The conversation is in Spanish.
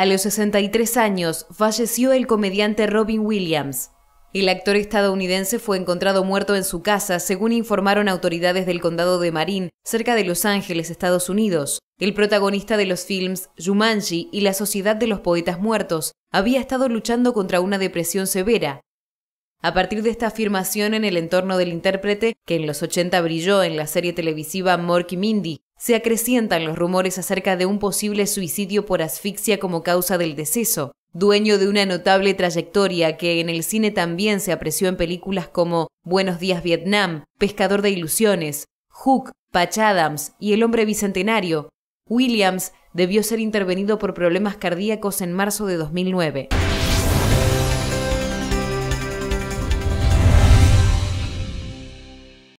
A los 63 años falleció el comediante Robin Williams. El actor estadounidense fue encontrado muerto en su casa, según informaron autoridades del condado de Marin, cerca de Los Ángeles, Estados Unidos. El protagonista de los films Jumanji y La Sociedad de los Poetas Muertos había estado luchando contra una depresión severa. A partir de esta afirmación en el entorno del intérprete, que en los 80 brilló en la serie televisiva Mork y Mindy, se acrecientan los rumores acerca de un posible suicidio por asfixia como causa del deceso, dueño de una notable trayectoria que en el cine también se apreció en películas como Buenos días Vietnam, Pescador de Ilusiones, Hook, Patch Adams y El hombre bicentenario. Williams debió ser intervenido por problemas cardíacos en marzo de 2009.